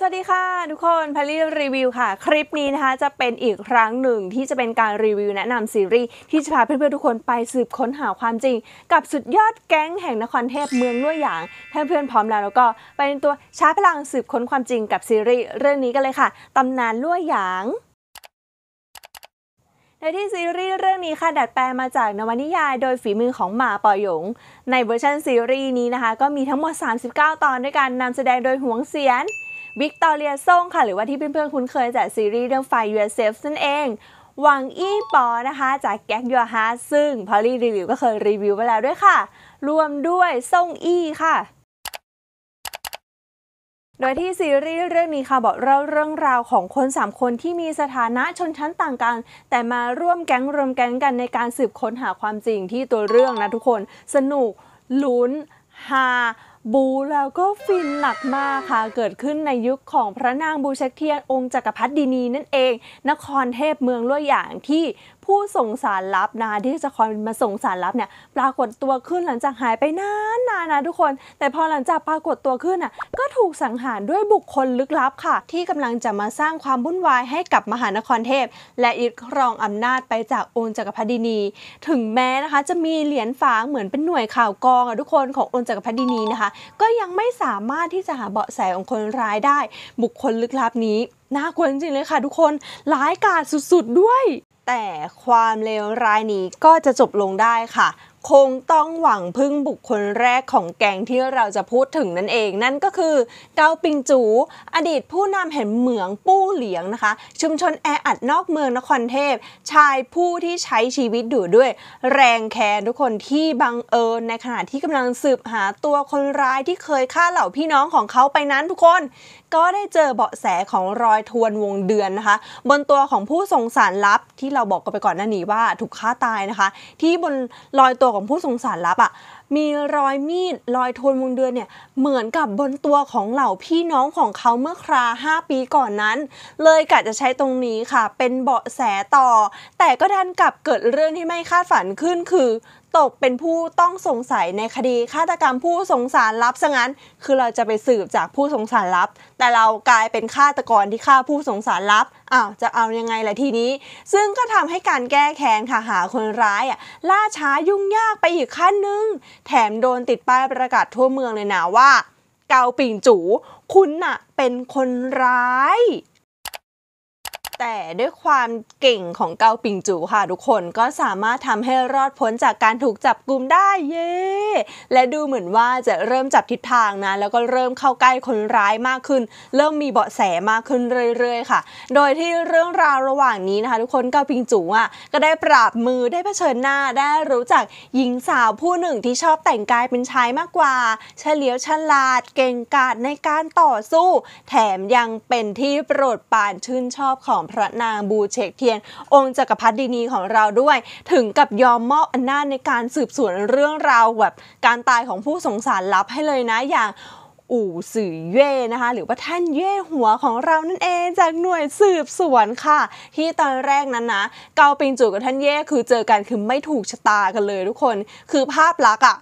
สวัสดีค่ะทุกคนพารีรีวิวค่ะ คลิปนี้นะคะจะเป็นอีกครั้งหนึ่งที่จะเป็นการรีวิวแนะนำซีรีส์ ที่จะพาเพื่อนๆทุกคนไปสืบค้นหาความจริง กับสุดยอดแก๊งแห่งนครเทพเมืองล้วยหยางถ้าเพื่อนพร้อมแล้วแล้วก็ไปในตัวช้าพลังสืบค้นความจริงกับซีรีส์เรื่องนี้กันเลยค่ะ ตำนานล้วยหยาง ในที่ซีรีส์เรื่องนี้ค่ะดัดแปลงมาจากนวนิยายโดยฝีมือของหมาปอหยง ในเวอร์ชันซีรีส์นี้นะคะก็มีทั้งหมด 39 ตอนด้วยกันนำแสดงโดยหวงเสียนวิกตอเรียซ่งค่ะหรือว่าที่เพื่อนๆคุ้นเคยจากซีรีส์เรื่องไฟยู Yourself นั่นเองหวังอี้ปอนะคะจากแก๊กยัวฮาซึ่งพอลลี่รีวิวก็เคยรีวิวไปแล้วด้วยค่ะรวมด้วยซ่งอี้ค่ะ โดยที่ซีรีส์เรื่องนี้ค่ะบอกเล่าเรื่องราวของคน3คนที่มีสถานะชนชั้นต่างกันแต่มาร่วมแก๊งรวมแก๊งกันในการสืบค้นหาความจริงที่ตัวเรื่องนะทุกคนสนุก ลุ้นฮาบูแล้วก็ฟินหนักมากค่ะ เกิดขึ้นในยุคของพระนางบูเชกเทียนองค์จักรพรรดินีนั่นเอง นครเทพเมืองล้วอย่างที่ผู้ส่งสารลับนะที่จะคอยมาส่งสารลับเนี่ยปรากฏตัวขึ้นหลังจากหายไปนานๆนนะทุกคน แต่พอหลังจากปรากฏตัวขึ้นอ่ะก็ถูกสังหารด้วยบุคคลลึกลับค่ะ ที่กำลังจะมาสร้างความวุ่นวายให้กับมหานครเทพ และอิทครองอำนาจไปจากองค์จักรพรรดินี ถึงแม้นะคะจะมีเหรียญฝางเหมือนเป็นหน่วยข่าวกองอ่ะทุกคนขององค์จักรพรรดินีนะคะ ก็ยังไม่สามารถที่จะหาเบาะแสของคนร้ายได้ บุคคลลึกลับนี้น่ากลัวจริงๆเลยค่ะ ทุกคนร้ายกาจสุดๆด้วยแต่ความเลวร้ายนี้ก็จะจบลงได้ค่ะคงต้องหวังพึ่งบุคคลแรกของแกงที่เราจะพูดถึงนั่นเอง นั่นก็คือเกาปิงจู อดีตผู้นำแห่งเหมืองปู้เหลียงนะคะ ชุมชนแออัดนอกเมืองนครเทพ ชายผู้ที่ใช้ชีวิตอยู่ด้วย แรงแค้นทุกคนที่บังเอิญในขณะที่กำลังสืบหาตัวคนร้ายที่เคยฆ่าเหล่าพี่น้องของเขาไปนั้นทุกคน ก็ได้เจอเบาะแสของรอยทวนวงเดือนนะคะบนตัวของผู้สงสารลับที่เราบอกกันไปก่อนหน้านี้ว่าถูกฆ่าตายนะคะ ที่บนรอยตัววของผู้สงสารลับอะ่ะมีรอยมีดรอยทวนวงเดือนเนี่ยเหมือนกับบนตัวของเหล่าพี่น้องของเขาเมื่อครา 5 ปีก่อนนั้น เลยกะจะใช้ตรงนี้ค่ะ เป็นเบาะแสต่อ แต่ก็ดันกลับเกิดเรื่องที่ไม่คาดฝันขึ้นคือตกเป็นผู้ต้องสงสัยในคดีฆาตกรรมผู้สงสารลับซะงั้น คือเราจะไปสืบจากผู้สงสารลับ แต่เรากลายเป็นฆาตกรที่ฆ่าผู้สงสารลับอ้าวจะเอายังไงล่ะทีนี้ ซึ่งก็ทำให้การแก้แค้นค่ะหาคนร้ายอ่ะล่าช้ายุ่งยากไปอีกขั้นนึง แถมโดนติดป้ายประกาศทั่วเมืองเลยนะว่า เกาปิ่งจูคุณน่ะ เป็นคนร้ายแต่ด้วยความเก่งของเกาปิงจูค่ะทุกคนก็สามารถทำให้รอดพ้นจากการถูกจับกลุ่มได้ เย้และดูเหมือนว่าจะเริ่มจับทิศทางนะแล้วก็เริ่มเข้าใกล้คนร้ายมากขึ้น เริ่มมีเบาะแสมากขึ้นเรื่อยๆค่ะโดยที่เรื่องราวระหว่างนี้นะคะทุกคนเกาปิงจูอ่ะก็ได้ปราบมือได้เผชิญหน้าได้รู้จักหญิงสาวผู้หนึ่งที่ชอบแต่งกายเป็นชายมากกว่าเฉลียวฉลาดเก่งกาจในการต่อสู้ แถมยังเป็นที่โปรดปานชื่นชอบของพระนางบูเชกเทียน องค์จักรพรรดินีของเราด้วย ถึงกับยอมมอบอำนาจในการสืบสวนเรื่องราวแบบการตายของผู้สงสารลับให้เลยนะอย่าง อู่สื่อเย่นะคะ หรือว่าท่านเย่หัวของเรานั่นเอง จากหน่วยสืบสวนค่ะ ที่ตอนแรกนั้นนะเกาปิงจูกับท่านเย่คือเจอกันคือไม่ถูกชะตากันเลยทุกคนคือภาพลักษณ์อะ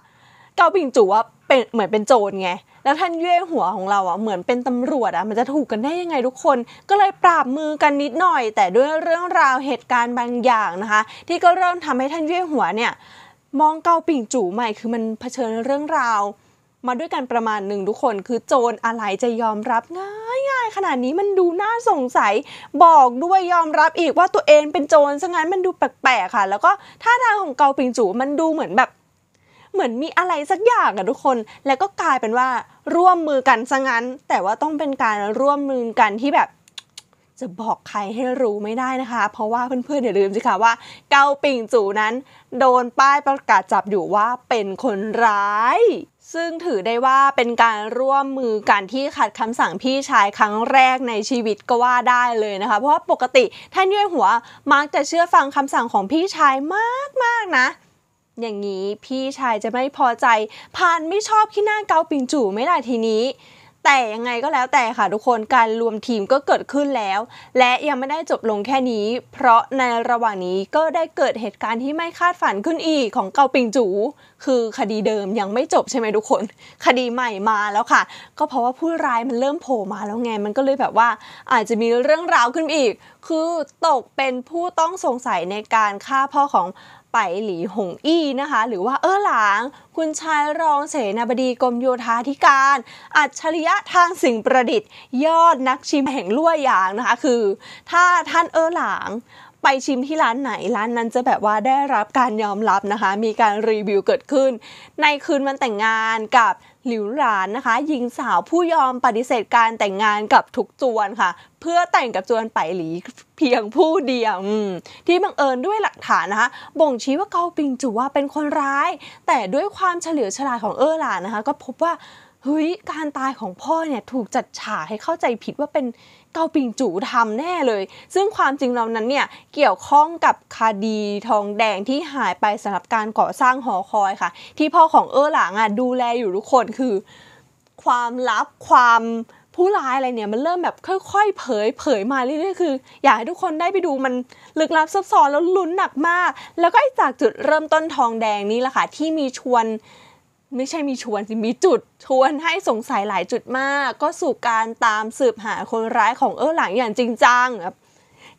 เกาปิงจูว่าเป็นเหมือนเป็นโจรไงแล้วท่านเย่หัวของเราอ่ะเหมือนเป็นตำรวจอ่ะมันจะถูกกันได้ยังไงทุกคนก็เลยปราบมือกันนิดหน่อย แต่ด้วยเรื่องราวเหตุการณ์บางอย่างนะคะ ที่ก็เริ่มทำให้ท่านเย่หัวเนี่ย มองเกาปิ่งจู่ใหม่คือมันเผชิญเรื่องราว มาด้วยกันประมาณหนึ่งทุกคนคือโจรอะไรจะยอมรับง่ายง่ายขนาดนี้มันดูน่าสงสัยบอกด้วยยอมรับอีกว่าตัวเองเป็นโจรซะงั้นมันดูแปลกๆค่ะ แล้วก็ท่าทางของเกาปิงจูมันดูเหมือนแบบเหมือนมีอะไรสักอย่างอะทุกคน แล้วก็กลายเป็นว่า ร่วมมือกันซะงั้น แต่ว่าต้องเป็นการร่วมมือกันที่แบบ จะบอกใครให้รู้ไม่ได้นะคะ เพราะว่าเพื่อนๆอย่าลืมสิคะว่าเกาปิ่งจูนั้น โดนป้ายประกาศจับอยู่ว่าเป็นคนร้าย ซึ่งถือได้ว่าเป็นการร่วมมือกันที่ขัดคำสั่งพี่ชายครั้งแรกในชีวิตก็ว่าได้เลยนะคะ เพราะว่าปกติท่านเย่หัว มักจะเชื่อฟังคำสั่งของพี่ชายมากๆนะอย่างนี้พี่ชายจะไม่พอใจพานไม่ชอบขี้หน้าเกาปิงจู่ไม่ได้ทีนี้ แต่ยังไงก็แล้วแต่ค่ะทุกคนการรวมทีมก็เกิดขึ้นแล้ว และยังไม่ได้จบลงแค่นี้ เพราะในระหว่างนี้ก็ได้เกิดเหตุการณ์ที่ไม่คาดฝันขึ้นอีกของเกาปิงจูคือคดีเดิมยังไม่จบใช่ไหมทุกคน คดีใหม่มาแล้วค่ะ ก็เพราะว่าผู้ร้ายมันเริ่มโผล่มาแล้วไงมันก็เลยแบบว่า อาจจะมีเรื่องราวขึ้นอีก คือตกเป็นผู้ต้องสงสัยในการฆ่าพ่อของไปหลีหงอี้นะคะ หรือว่าเออหลาง คุณชายรองเสนาบดีกรมโยธาธิการ อัจฉริยะทางสิ่งประดิษฐ์ ยอดนักชิมแห่งลั่วยางนะคะ คือ ถ้าท่านเออหลางไปชิมที่ร้านไหน ร้านนั้นจะแบบว่าได้รับการยอมรับนะคะ มีการรีวิวเกิดขึ้น ในคืนวันแต่งงานกับหลิวหลานนะคะหญิงสาวผู้ยอมปฏิเสธการแต่งงานกับทุกจวนค่ะ เพื่อแต่งกับจวนไปหลีเพียงผู้เดียวที่บังเอิญด้วยหลักฐานนะคะบ่งชี้ว่าเกาปิงจูว่าเป็นคนร้าย แต่ด้วยความเฉลียวฉลาดของเออหลานนะคะก็พบว่าเฮ้ยการตายของพ่อเนี่ยถูกจัดฉากให้เข้าใจผิดว่าเป็นเกาปิงจูทำแน่เลย ซึ่งความจริงเหล่านั้นเนี่ยเกี่ยวข้องกับคดีทองแดงที่หายไปสำหรับการก่อสร้างหอคอยค่ะ ที่พ่อของเออหลังอ่ะดูแลอยู่ทุกคนคือความลับความผู้ร้ายอะไรเนี่ยมันเริ่มแบบค่อยๆ เผยเผยมาเรื่อยๆคือ อยากให้ทุกคนได้ไปดูมันลึกลับซับซ้อนแล้วลุ้นหนักมาก แล้วก็จากจุดเริ่มต้นทองแดงนี้แหละค่ะที่มีชวนไม่ใช่มีชวนสิมีจุด ชวนให้สงสัยหลายจุดมาก ก็สู่การตามสืบหาคนร้ายของเออหลังอย่างจริงจังแบบ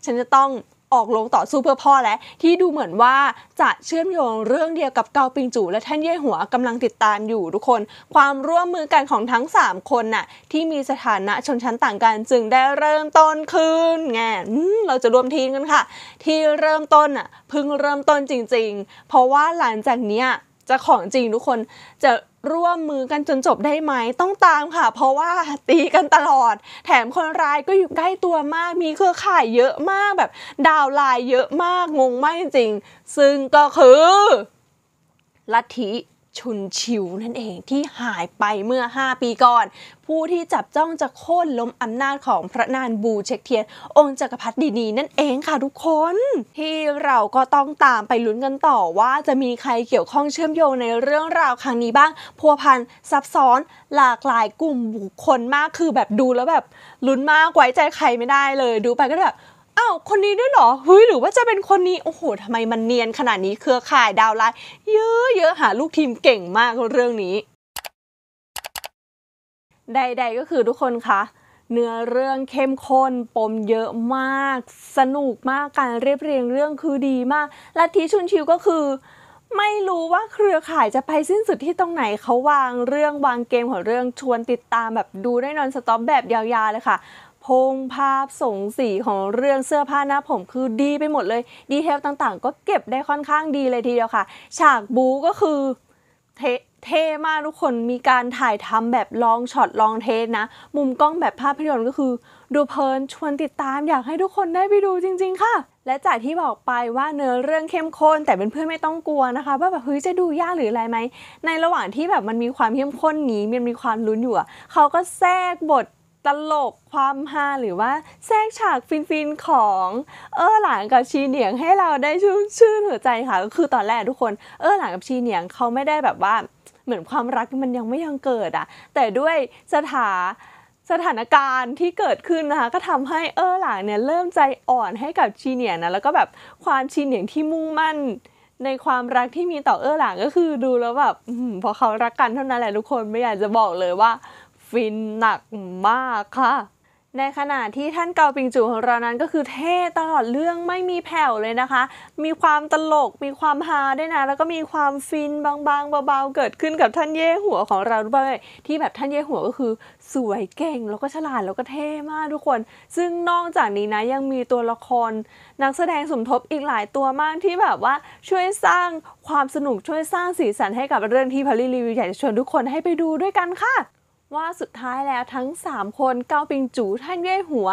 ฉันจะต้องออกลงต่อสู้เพื่อพ่อและที่ดูเหมือนว่าจะเชื่อมโยงเรื่องเดียวกับเกาปิงจูและท่านเย่หัวกำลังติดตามอยู่ทุกคน ความร่วมมือกันของทั้ง 3 คนน่ะที่มีสถานะชนชั้นต่างกัน จึงได้เริ่มต้นขึ้นไงเราจะรวมทีมกันค่ะ ที่เริ่มต้นน่ะเพิ่งเริ่มต้นจริง ๆ เพราะว่าหลังจากเนี้ยจะของจริงทุกคนจะร่วมมือกันจนจบได้ไหม ต้องตามค่ะ เพราะว่าตีกันตลอด แถมคนร้ายก็อยู่ใกล้ตัวมากมีเครือข่ายเยอะมากแบบดาวลายเยอะมาก งงมากจริง ซึ่งก็คือลัทธิชุนชิวนั่นเองที่หายไปเมื่อ 5 ปีก่อน ผู้ที่จับจ้องจะโค่นล้มอำนาจของพระนานบูเช็กเทียนองค์จักรพรรดินีนั่นเองค่ะทุกคน ที่เราก็ต้องตามไปลุ้นกันต่อว่าจะมีใครเกี่ยวข้องเชื่อมโยงในเรื่องราวครั้งนี้บ้าง พัวพันซับซ้อนหลากหลายกลุ่มบุคคลมากคือแบบดูแล้วแบบลุ้นมากไว้ใจใครไม่ได้เลยดูไปก็แบบอ้าวคนนี้ด้วยเหรอเฮ้ยหรือ ว่าจะเป็นคนนี้โอ้โหทำไมมันเนียนขนาดนี้เครือข่ายดาวไลน์เยอะเยอะหาลูกทีมเก่งมากเรื่องนี้ใดๆก็คือทุกคนคะเนื้อเรื่องเข้มข้นปมเยอะมาก สนุกมากการเรียบเรียงเรื่องคือดีมากลัทธิชุนชิวก็คือ ไม่รู้ว่าเครือข่ายจะไปสิ้นสุดที่ตรงไหนเขาวางเรื่องวางเกมของเรื่องชวนติดตามแบบดูได้นอนสต็อปแบบยาวๆเลยค่ะพงภาพสงสีของเรื่องเสื้อผ้าหน้าผมคือดีไปหมดเลยดีเทลต่างๆก็เก็บได้ค่อนข้างดีเลยทีเดียวค่ะ ฉากบูก็คือเทเท่มากทุกคนมีการถ่ายทำแบบลองช็อตลองเทสนะ มุมกล้องแบบภาพยนตร์ก็คือดูเพลินชวนติดตามอยากให้ทุกคนได้ไปดูจริงๆค่ะ และจากที่บอกไปว่าเนื้อเรื่องเข้มข้น แต่เป็นเพื่อนไม่ต้องกลัวนะคะ ว่าแบบเฮ้ยจะดูยากหรืออะไรไหมในระหว่างที่แบบมันมีความเข้มข้นนี้มันมีความลุ้นอยู่เขาก็แทรกบทตลกความฮาหรือว่าแทรกฉากฟินๆของเออหลานกับชีเหนียง ให้เราได้ชุ่มชื่นหัวใจค่ะก็คือตอนแรกทุกคน เออหลานกับชีเหนียงเขาไม่ได้แบบว่าเหมือนความรักมันยังไม่ยังเกิดอะแต่ด้วยสถาสถานการณ์ที่เกิดขึ้นนะคะก็ทำให้เออหลานเนี่ยเริ่มใจอ่อนให้กับชีเหนียงนะแล้วก็แบบความชีเหนียงที่มุ่งมั่นในความรักที่มีต่อเออหลังก็คือดูแล้วแบบพอเขารักกันเท่านั้นแหละทุกคนไม่อยากจะบอกเลยว่าฟินหนักมากค่ะ ในขณะที่ท่านเกาปิงจูของเรานั้นก็คือเท่ตลอดเรื่องไม่มีแผ่วเลยนะคะ มีความตลก มีความฮาด้วยนะ แล้วก็มีความฟินบางๆเบาๆเกิดขึ้นกับท่านเย่หัวของเราด้วยที่แบบท่านเย่หัวก็คือสวยเก่ง แล้วก็ฉลาด แล้วก็เท่มากทุกคน ซึ่งนอกจากนี้นะยังมีตัวละครนักแสดงสมทบอีกหลายตัวมากที่แบบว่าช่วยสร้างความสนุก ช่วยสร้างสีสันให้กับเรื่องที่พารีรีวิวอยากจะชวนทุกคนให้ไปดูด้วยกันค่ะว่าสุดท้ายแล้วทั้ง 3 คนเกาปิงจูท่านเย่หัว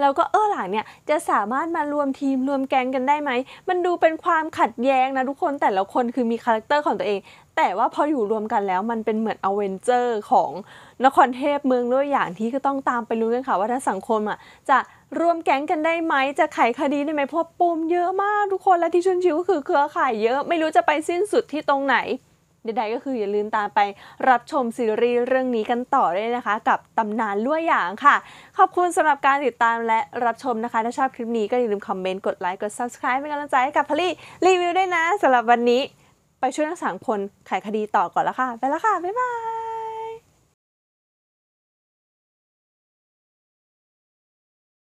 แล้วก็เออหลังเนี่ย จะสามารถมารวมทีมรวมแก๊งกันได้ไหม มันดูเป็นความขัดแย้งนะทุกคนแต่ละคนคือมีคาแรคเตอร์ของตัวเอง แต่ว่าพออยู่รวมกันแล้วมันเป็นเหมือนอเวนเจอร์ของนครเทพเมืองด้วยอย่างที่ก็ต้องตามไปรู้กันค่ะว่าถ้าสังคมอ่ะจะรวมแก๊งกันได้ไหมจะไขคดีได้ไหมเพราะปมเยอะมากทุกคนและที่ชุนชิวก็คือ เครือข่ายเยอะไม่รู้จะไปสิ้นสุดที่ตรงไหนใดๆก็คืออย่าลืมตามไปรับชมซีรีส์เรื่องนี้กันต่อด้วยนะคะ กับตำนานล้ววอย่างค่ะ ขอบคุณสำหรับการติดตามและรับชมนะคะ ถ้าชอบคลิปนี้ก็อย่าลืมคอมเมนต์กดไลค์กด subscribe เป็นกำลังใจให้กับพลี่รีวิวด้วยนะสำหรับวันนี้ไปช่วยทั้งสามคนไขคดีต่อก่อนละค่ะ ไปแล้วค่ะบ๊ายบาย